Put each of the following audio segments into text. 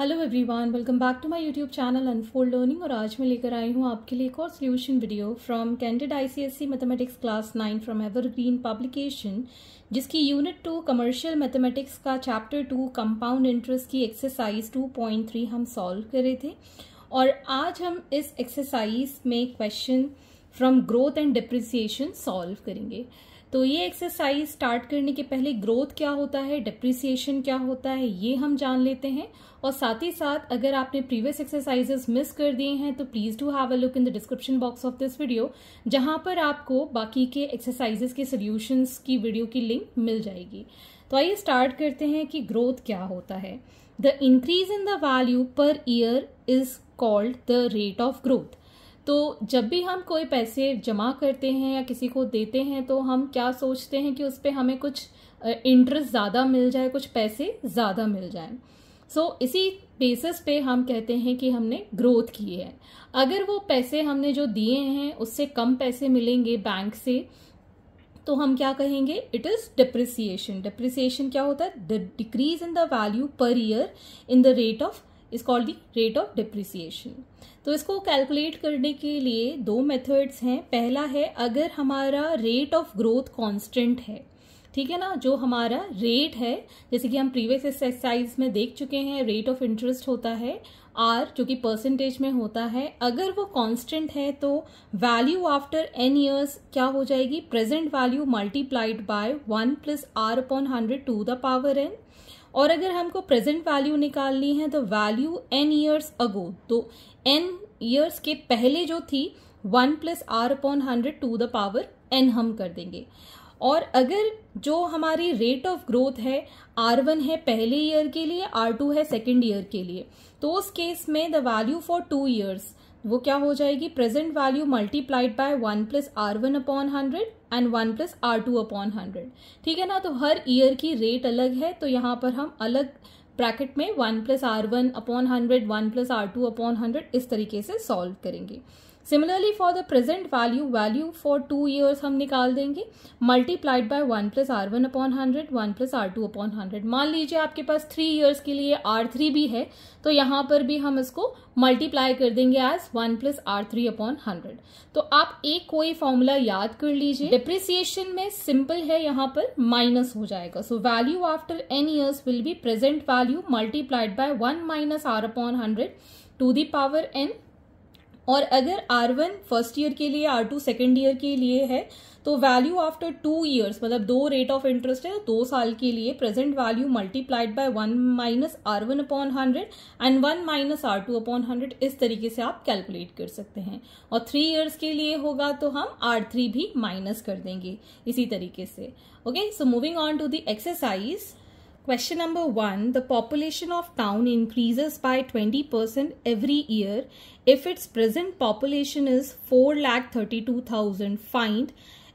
Hello everyone welcome back to my YouTube channel unfold learning और आज मैं लेकर आई हूँ आपके लिए एक और solution video from candid ICSE mathematics class nine from Evergreen publication जिसकी यूनिट टू कमर्शियल मैथमेटिक्स का चैप्टर टू कंपाउंड इंटरेस्ट की एक्सरसाइज टू पॉइंट थ्री हम सॉल्व कर रहे थे और आज हम इस एक्सरसाइज में question from growth and depreciation solve करेंगे तो ये एक्सरसाइज स्टार्ट करने के पहले ग्रोथ क्या होता है डिप्रिसिएशन क्या होता है ये हम जान लेते हैं और साथ ही साथ अगर आपने प्रीवियस एक्सरसाइजेस मिस कर दिए हैं तो please do have a look in the description box of this video जहां पर आपको बाकी के एक्सरसाइजेस के सोल्यूशंस की वीडियो की लिंक मिल जाएगी तो आइए स्टार्ट करते हैं कि ग्रोथ क्या होता है the increase in the value per year is called the rate of growth तो जब भी हम कोई पैसे जमा करते हैं या किसी को देते हैं तो हम क्या सोचते हैं कि उस पर हमें कुछ इंटरेस्ट ज़्यादा मिल जाए कुछ पैसे ज़्यादा मिल जाए सो so, इसी बेसिस पे हम कहते हैं कि हमने ग्रोथ की है अगर वो पैसे हमने जो दिए हैं उससे कम पैसे मिलेंगे बैंक से तो हम क्या कहेंगे इट इज़ डिप्रिसिएशन डिप्रिसिएशन क्या होता है the decrease in the value per year in the rate of is called the rate of depreciation तो इसको कैलकुलेट करने के लिए दो मेथड्स हैं पहला है अगर हमारा रेट ऑफ ग्रोथ कांस्टेंट है ठीक है ना जो हमारा रेट है जैसे कि हम प्रीवियस एक्सरसाइज में देख चुके हैं रेट ऑफ इंटरेस्ट होता है आर जो कि परसेंटेज में होता है अगर वो कांस्टेंट है तो वैल्यू आफ्टर एन ईयर्स क्या हो जाएगी present value multiplied by one plus are upon hundred to the power N और अगर हमको प्रेजेंट वैल्यू निकालनी है तो वैल्यू एन ईयर्स अगो तो एन ईयर्स के पहले जो थी one plus are upon hundred to the power N हम कर देंगे और अगर जो हमारी रेट ऑफ ग्रोथ है आर वन है पहले ईयर के लिए आर टू है सेकेंड ईयर के लिए तो उस केस में the value for two years वो क्या हो जाएगी present value multiplied by one plus are one upon hundred and one plus are two upon hundred ठीक है ना तो हर ईयर की रेट अलग है तो यहाँ पर हम अलग ब्रैकेट में one plus are one upon hundred one plus are two upon hundred इस तरीके से सॉल्व करेंगे similarly for the present value value for two years हम निकाल देंगे multiplied by one plus are one upon hundred one plus are two upon hundred मान लीजिए आपके पास थ्री ईयर्स के लिए आर थ्री भी है तो यहाँ पर भी हम इसको मल्टीप्लाई कर देंगे as one plus r three upon hundred तो आप एक कोई फॉर्मूला याद कर लीजिए डिप्रिसिएशन में सिंपल है यहाँ पर माइनस हो जाएगा so value after n years will be present value multiplied by one minus r upon hundred to the power N और अगर आर वन फर्स्ट ईयर के लिए आर टू सेकेंड ईयर के लिए है तो वैल्यू आफ्टर टू ईयर्स मतलब दो रेट ऑफ इंटरेस्ट है दो साल के लिए present value multiplied by one minus r one upon hundred and one minus r two upon hundred इस तरीके से आप कैलकुलेट कर सकते हैं और थ्री ईयर्स के लिए होगा तो हम आर थ्री भी माइनस कर देंगे इसी तरीके से okay so moving on to the exercise question number 1 the population of town increases by 20% every year. If its present population is 4 lakh 32000 find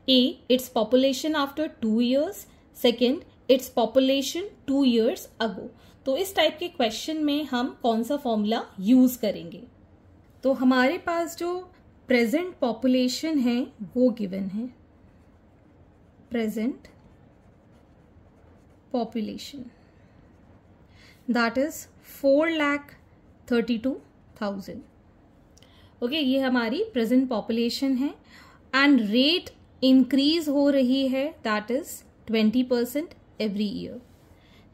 A. Its population after 2 years. Second, its population 2 years ago. तो इस type के question में हम कौन सा formula use करेंगे तो हमारे पास जो प्रेजेंट पॉपुलेशन है वो गिवन है present population that is four lakh thirty two thousand okay ये हमारी प्रेजेंट पॉपुलेशन है एंड रेट इंक्रीज हो रही है that is twenty percent every year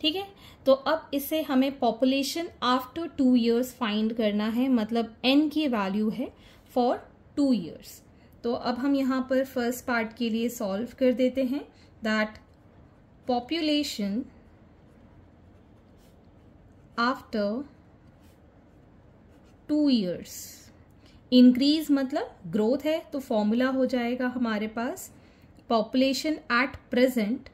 ठीक है तो अब इसे हमें population after two years find करना है मतलब एन की वैल्यू है फॉर टू ईयर्स तो अब हम यहाँ पर फर्स्ट पार्ट के लिए सॉल्व कर देते हैं that population after two years increase मतलब ग्रोथ है तो फॉर्मूला हो जाएगा हमारे पास population at present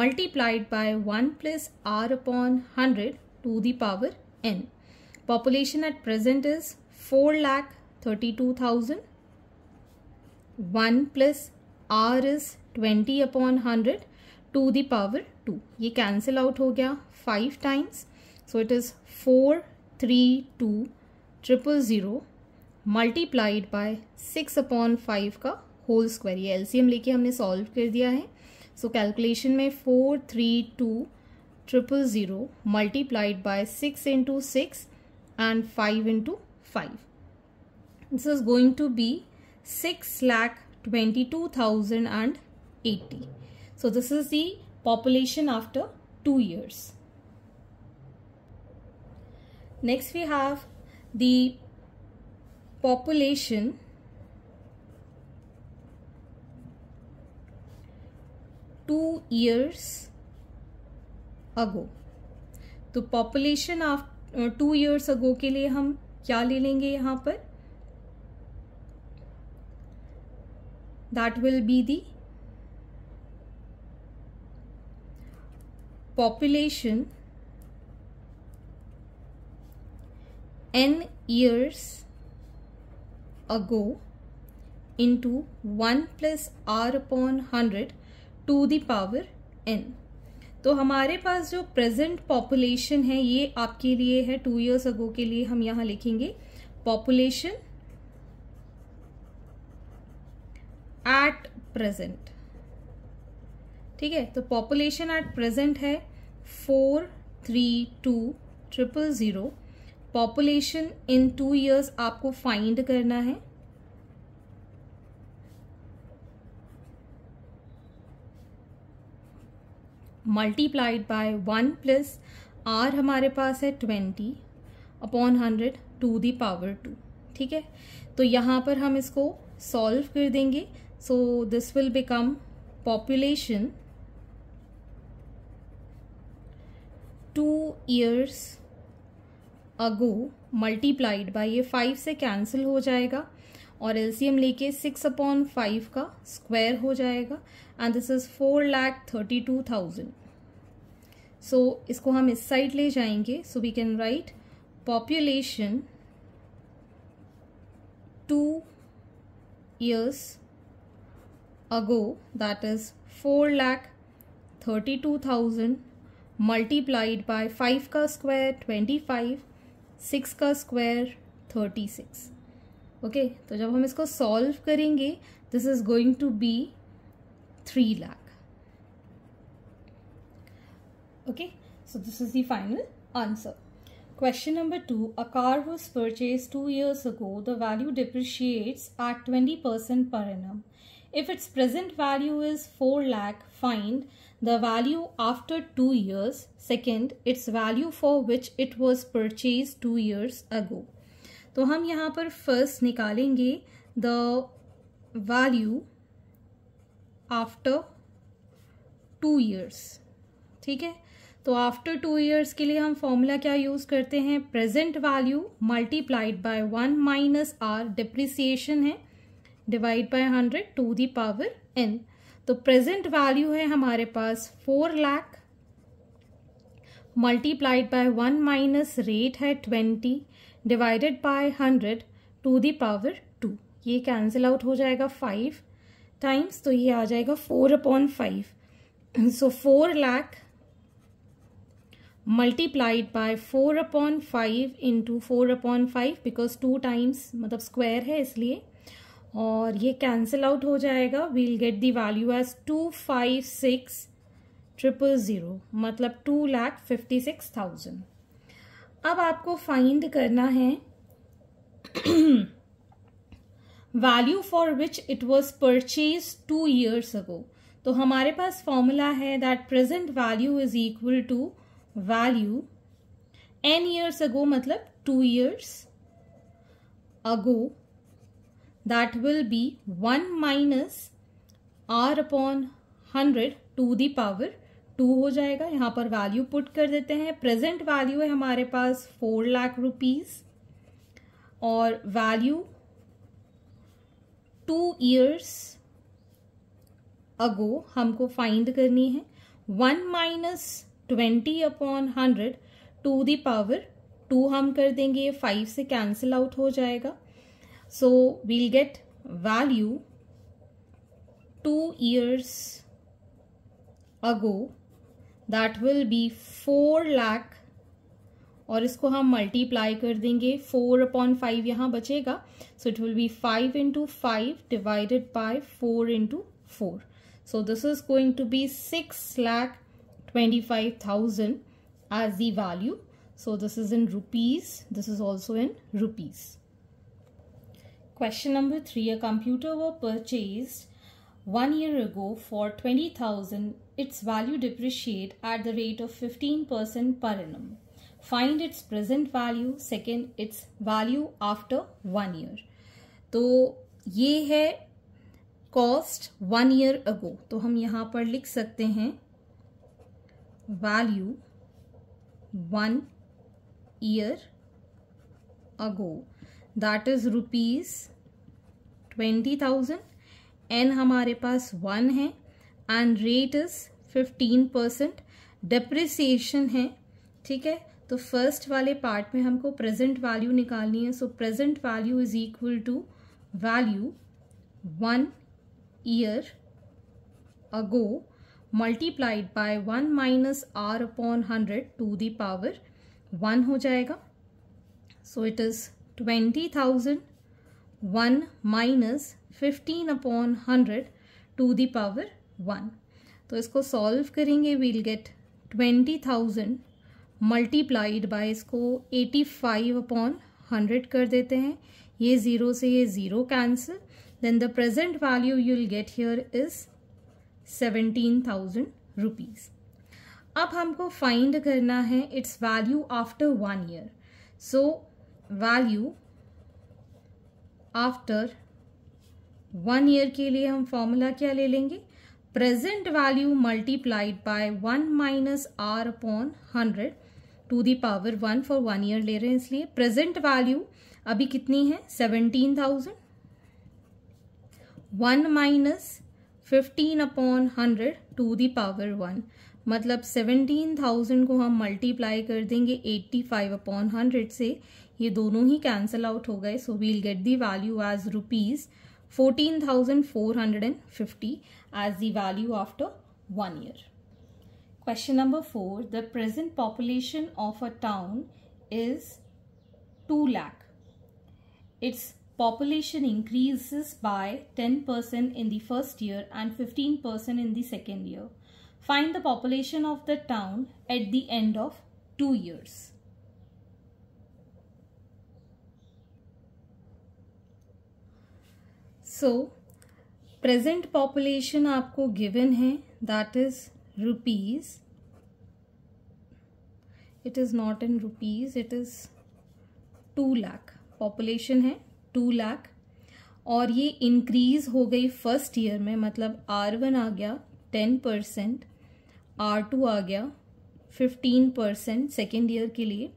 multiplied by one plus are upon hundred to n power n present is four lakh thirty two thousand one plus r is twenty upon hundred to the power two ये cancel out हो गया five times so it is four three two triple zero multiplied by six upon five का whole square ये LCM लेके हमने solve कर दिया है सो so, कैलकुलेशन में four three two triple zero multiplied by six into six and five five into this is going to be six lakh twenty two thousand and eighty So this is the population after 2 years. Next we have the population two years ago. तो population of two years ago के लिए हम क्या ले लेंगे यहां पर that will be the population n years ago into 1 plus r upon 100 to the power n तो हमारे पास जो प्रेजेंट पॉपुलेशन है ये आपके लिए है टू इयर्स अगो के लिए हम यहां लिखेंगे पॉपुलेशन एट प्रेजेंट ठीक है तो पॉपुलेशन एट प्रेजेंट है four three two triple zero population in two years आपको फाइंड करना है multiplied by one plus r हमारे पास है twenty upon hundred to the power two ठीक है तो यहाँ पर हम इसको सॉल्व कर देंगे so this will become population two years ago multiplied by ये फाइव से कैंसिल हो जाएगा और एलसीएम लेके सिक्स अपॉन फाइव का स्क्वायर हो जाएगा and this is four lakh thirty two thousand so इसको हम इस साइड ले जाएंगे so we can write population two years ago that is four lakh thirty two thousand multiplied by five का स्क्वायर ट्वेंटी फाइव सिक्स का square thirty six okay तो जब हम इसको सॉल्व करेंगे this is going to be three lakh okay so this is the final answer question number two a car was purchase two years ago the value depreciates at twenty percent per annum if its present value is four lakh find the value after 2 years, second its value for which it was purchased 2 years ago. तो हम यहाँ पर first निकालेंगे the value after two years ठीक है तो after two years के लिए हम फॉर्मूला क्या यूज़ करते हैं present value multiplied by one minus r depreciation है divide by hundred to the power n तो प्रेजेंट वैल्यू है हमारे पास four lakh multiplied by one minus rate है twenty divided by hundred to the power two ये cancel out हो जाएगा five times तो ये आ जाएगा four upon five so four lakh multiplied by four upon five into four upon five because two times मतलब square है इसलिए और ये कैंसिल आउट हो जाएगा we'll get the value as two five six triple zero मतलब two lakh fifty six thousand अब आपको फाइंड करना है value for which it was purchase two years ago तो हमारे पास फॉर्मूला है that present value is equal to value n years ago मतलब two years ago that will be 1 minus r upon 100 to the power 2 हो जाएगा यहां पर value put कर देते हैं प्रेजेंट वैल्यू है हमारे पास 4 लाख रुपीज़ और वैल्यू टू ईयर्स अगो हमको फाइंड करनी है one minus twenty upon hundred to the power two हम कर देंगे फाइव से कैंसिल आउट हो जाएगा So we'll get value two years ago that will be 4 lakh और इसको हम multiply कर देंगे 4 upon 5 यहां बचेगा so it will be 5 into 5 divided by 4 into 4 so this is going to be 6 lakh 25,000 as the value so this is in rupees this is also in rupees Question number three A computer was purchased one year ago for 20,000. Its value depreciate at the rate of 15% per annum. Find its present value. Second, its value after one year. तो ये है cost one year अगो तो हम यहाँ पर लिख सकते हैं value one year ago that is rupees twenty thousand n हमारे पास वन है and rate is fifteen percent depreciation है ठीक है तो फर्स्ट वाले पार्ट में हमको प्रेजेंट वैल्यू निकालनी है so present value is equal to value one year ago multiplied by one minus r upon hundred to the power one हो जाएगा so it is twenty thousand one minus fifteen upon hundred to the power one तो इसको solve करेंगे we'll get twenty thousand multiplied by इसको eighty five upon hundred कर देते हैं ये ज़ीरो से ये zero cancel then the present value you will get here is seventeen thousand rupees अब हमको फाइंड करना है its value after one year so value after one year के लिए हम फॉर्मूला क्या ले लेंगे present value multiplied by one minus r upon hundred to the power one for one year ले रहे हैं इसलिए प्रेजेंट वैल्यू अभी कितनी है seventeen thousand one minus fifteen upon hundred to the power one मतलब सेवनटीन थाउजेंड को हम मल्टीप्लाई कर देंगे एट्टी फाइव अपॉन हंड्रेड से ये दोनों ही cancel out. हो गए so we'll get the value as rupees 14,450 as the value after one year. Question number 4. The present population of a town is 2 lakh. Its population increases by 10% in the first year and 15% in the second year. Find the population of the town at the end of 2 years. So present population आपको given है that is rupees it is not in rupees it is two lakh population है two lakh और ये increase हो गई first year में मतलब are one आ गया टेन परसेंट आर टू आ गया फिफ्टीन परसेंट सेकेंड ईयर के लिए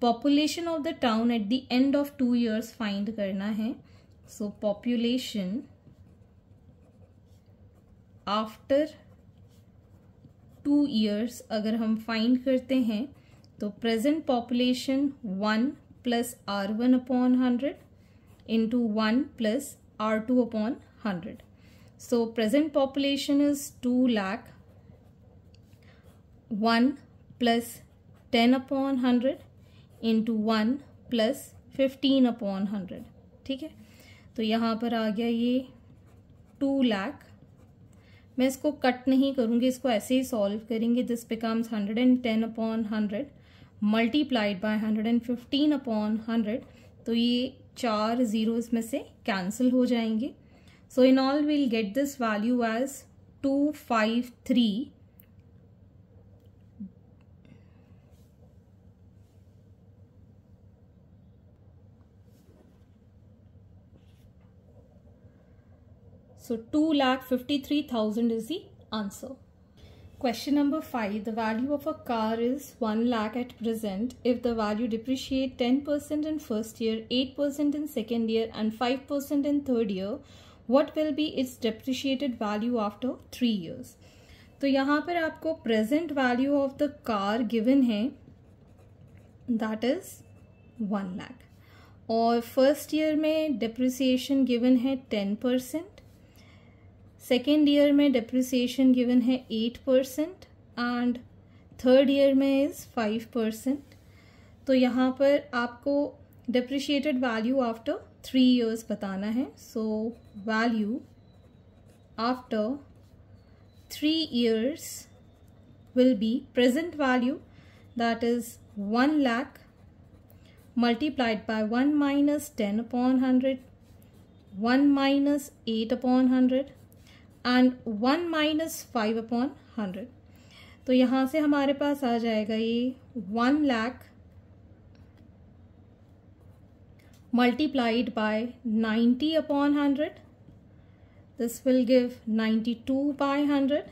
population of the town at the end of two years find करना है so population after two years अगर हम find करते हैं तो present population one plus are one upon hundred into one plus are two upon hundred so present population is two lakh one plus ten upon hundred into one plus fifteen upon hundred ठीक है तो यहाँ पर आ गया ये to lack मैं इसको cut नहीं करूँगी इसको ऐसे ही सॉल्व करेंगे this becomes hundred and ten upon hundred multiplied by hundred and fifteen upon hundred तो ये चार ज़ीरो में से कैंसिल हो जाएंगे so in all will get this value as two five three So 2,53,000 is the answer. Question number 5. The value of a car is 1 lakh at present. If the value depreciate 10% in first year, 8% in second year and 5% in third year, what will be its depreciated value after 3 years? तो यहाँ पर आपको present value of the car given है that is one lakh और first year में depreciation given है ten percent second year में depreciation given है eight percent and third year में इज़ फाइव परसेंट तो यहाँ पर आपको depreciated value after three years बताना है so value after three years will be present value that is one lakh multiplied by one minus ten upon hundred one minus eight upon hundred and one minus five upon hundred तो यहां से हमारे पास आ जाएगा ये one lakh multiplied by ninety upon hundred this will give ninety two by hundred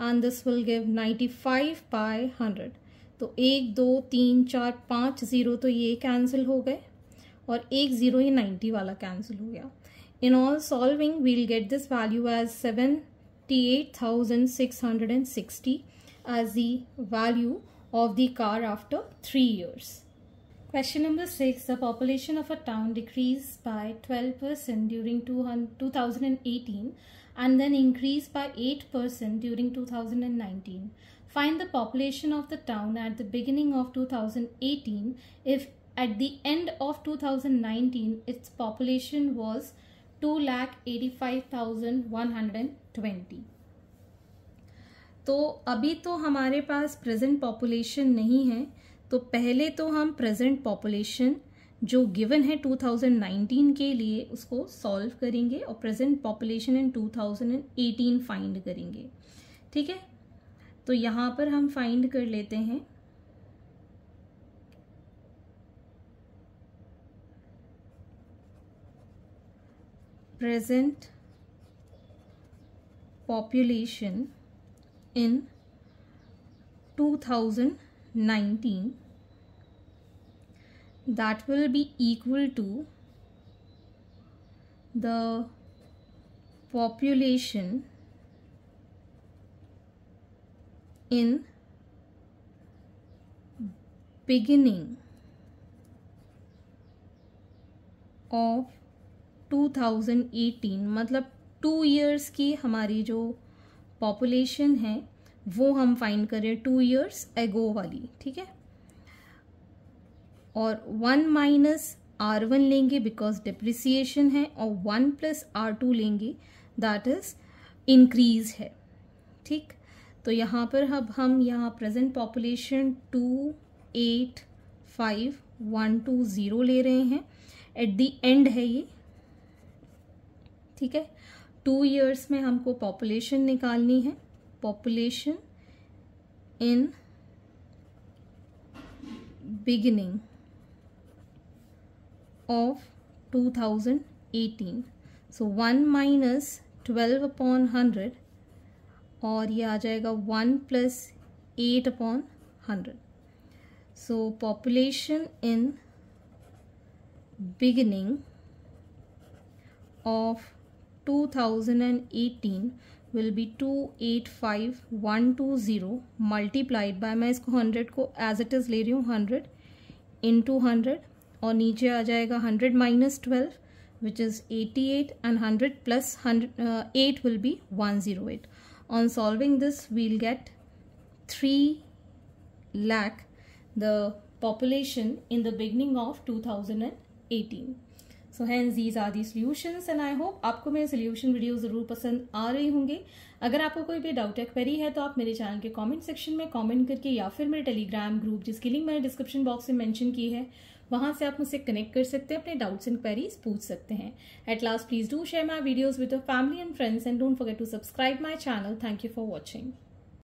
and this will give ninety five by hundred तो एक दो तीन चार पाँच जीरो तो ये कैंसिल हो गए और एक जीरो ये नाइन्टी वाला कैंसिल हो गया In all solving, we'll get this value as 78,660 as the value of the car after 3 years. Question number 6. The population of a town decreased by 12% during 2018 and then increased by 8% during 2019. Find the population of the town at the beginning of 2018 if at the end of 2019 its population was two lakh eighty five thousand one hundred and twenty तो अभी तो हमारे पास present population नहीं है तो पहले तो हम प्रेजेंट पॉपुलेशन जो गिवन है 2019 के लिए उसको सॉल्व करेंगे और प्रेजेंट पॉपुलेशन इन 2018 फाइंड करेंगे ठीक है तो यहाँ पर हम फाइंड कर लेते हैं present population in 2019 that will be equal to the population in beginning of 2018 मतलब टू ईयर्स की हमारी जो पॉपुलेशन है वो हम फाइंड करें टू ईयर्स एगो वाली ठीक है और वन माइनस आर वन लेंगे बिकॉज डिप्रिसिएशन है और वन प्लस आर टू लेंगे दैट इज इंक्रीज है ठीक तो यहाँ पर अब हम यहाँ present population two eight five one two zero ले रहे हैं एट दी एंड है ये ठीक है टू ईयर्स में हमको पॉपुलेशन निकालनी है population in beginning of 2018 so one minus twelve upon hundred और ये आ जाएगा one plus eight upon hundred so population in beginning of 2018 will be 285120 multiplied by मैं इसको 100 as it is ले 100 into 100 और नीचे आ जाएगा 100 minus 12 which is 88 and 100 plus 100, uh, 8 will be 108. On solving this we'll get 3 lakh the population in the beginning of 2018. So hence these are the solutions and I hope आपको मेरे solution video ज़रूर पसंद आ रहे होंगे अगर आपको कोई भी डाउट या क्वेरी है तो आप मेरे चैनल के कमेंट सेक्शन में कमेंट करके या फिर मेरे टेलीग्राम ग्रुप जिसकी लिंक मैंने डिस्क्रिप्शन बॉक्स में मेंशन की है वहाँ से आप मुझसे कनेक्ट कर सकते हैं अपने डाउट्स एंड क्वेरीज पूछ सकते हैं at last please do share my videos with family and friends and don't forget to subscribe my channel thank you for watching